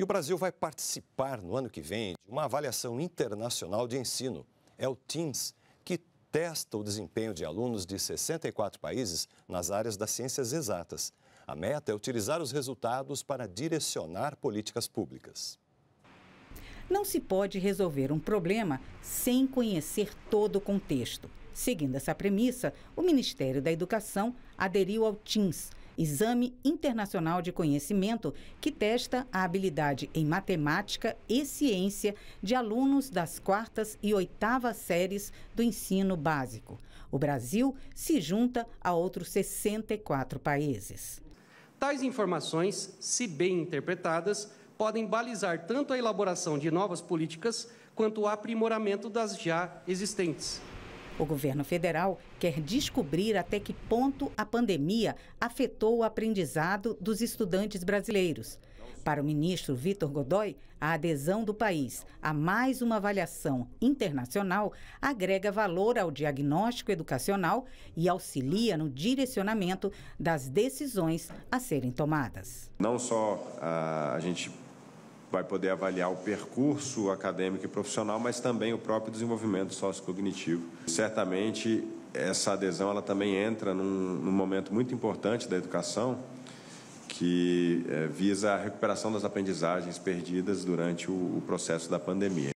E o Brasil vai participar no ano que vem de uma avaliação internacional de ensino. É o TIMS, que testa o desempenho de alunos de 64 países nas áreas das ciências exatas. A meta é utilizar os resultados para direcionar políticas públicas. Não se pode resolver um problema sem conhecer todo o contexto. Seguindo essa premissa, o Ministério da Educação aderiu ao TIMS, exame internacional de conhecimento que testa a habilidade em matemática e ciência de alunos das quartas e oitavas séries do ensino básico. O Brasil se junta a outros 64 países. Tais informações, se bem interpretadas, podem balizar tanto a elaboração de novas políticas quanto o aprimoramento das já existentes. O governo federal quer descobrir até que ponto a pandemia afetou o aprendizado dos estudantes brasileiros. Para o ministro Vitor Godoy, a adesão do país a mais uma avaliação internacional agrega valor ao diagnóstico educacional e auxilia no direcionamento das decisões a serem tomadas. Não só a gente vai poder avaliar o percurso acadêmico e profissional, mas também o próprio desenvolvimento sociocognitivo. Certamente, essa adesão ela também entra num, num momento muito importante da educação, que é, visa a recuperação das aprendizagens perdidas durante o, o processo da pandemia.